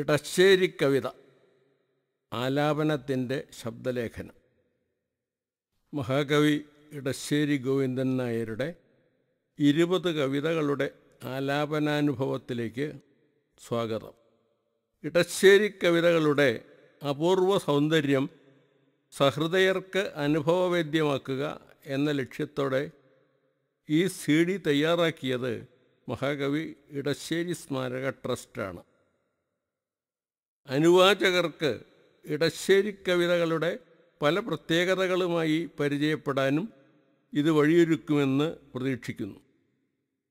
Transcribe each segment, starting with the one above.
ഇടശ്ശേരി കവിത ആലാപനത്തിൻ്റെ ശബ്ദലേഖനം മഹാകവി ഇടശ്ശേരി ഗോവിന്ദൻ നായരുടെ ഇരുപത് കവിതകളുടെ ആലാപനാനുഭവത്തിലേക്ക് സ്വാഗതം ഇടശ്ശേരി കവിതകളുടെ അപൂർവ സൗന്ദര്യം സഹൃദയർക്ക് അനുഭവവേദ്യമാക്കുക എന്ന ലക്ഷ്യത്തോടെ ഈ സി ഡി തയ്യാറാക്കിയത് മഹാകവി ഇടശ്ശേരി സ്മാരക ട്രസ്റ്റാണ് അനുവാചകർക്ക് ഇടശ്ശേരി കവിതകളുടെ പല പ്രത്യേകതകളുമായി പരിചയപ്പെടാനും ഇത് വഴിയൊരുക്കുമെന്ന് പ്രതീക്ഷിക്കുന്നു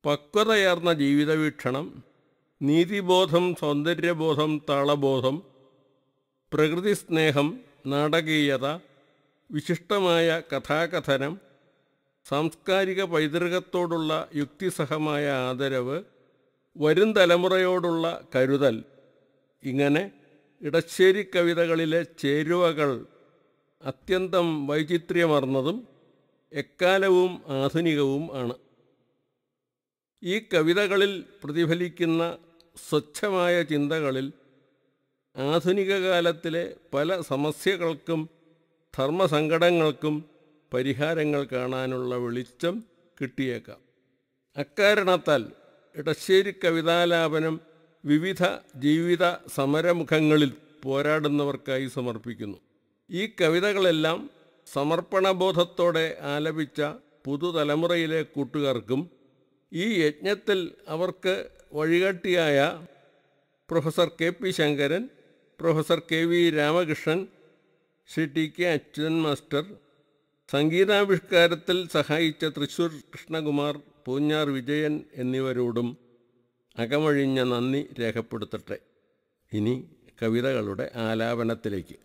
പക്വതയാർന്ന ജീവിതവീക്ഷണം നീതിബോധം സൗന്ദര്യബോധം താളബോധം പ്രകൃതി സ്നേഹം നാടകീയത വിശിഷ്ടമായ കഥാകഥനം സാംസ്കാരിക പൈതൃകത്തോടുള്ള യുക്തിസഹമായ ആദരവ് വരും തലമുറയോടുള്ള കരുതൽ ഇങ്ങനെ ഇടശ്ശേരി കവിതകളിലെ ചേരുവകൾ അത്യന്തം വൈചിത്ര്യമർന്നതും എക്കാലവും ആധുനികവും ആണ് ഈ കവിതകളിൽ പ്രതിഫലിക്കുന്ന സ്വച്ഛമായ ചിന്തകളിൽ ആധുനിക കാലത്തിലെ പല സമസ്യകൾക്കും ധർമ്മസങ്കടങ്ങൾക്കും പരിഹാരങ്ങൾ കാണാനുള്ള വെളിച്ചം കിട്ടിയേക്കാം അക്കാരണത്താൽ ഇടശ്ശേരി കവിതാലാപനം വിവിധ ജീവിത സമരമുഖങ്ങളിൽ പോരാടുന്നവർക്കായി സമർപ്പിക്കുന്നു ഈ കവിതകളെല്ലാം സമർപ്പണബോധത്തോടെ ആലപിച്ച പുതുതലമുറയിലെ കൂട്ടുകാർക്കും ഈ യജ്ഞത്തിൽ അവർക്ക് വഴികാട്ടിയായ professor K P Sankaran professor K V Ramakrishnan Shri T K Achuthan master സംഗീതാവിഷ്കാരത്തിൽ സഹായിച്ച തൃശൂർ കൃഷ്ണകുമാർ പൂഞ്ഞാർ വിജയൻ എന്നിവരോടും അകമൊഴിഞ്ഞ നന്ദി രേഖപ്പെടുത്തട്ടെ ഇനി കവിതകളുടെ ആലാപനത്തിലേക്ക്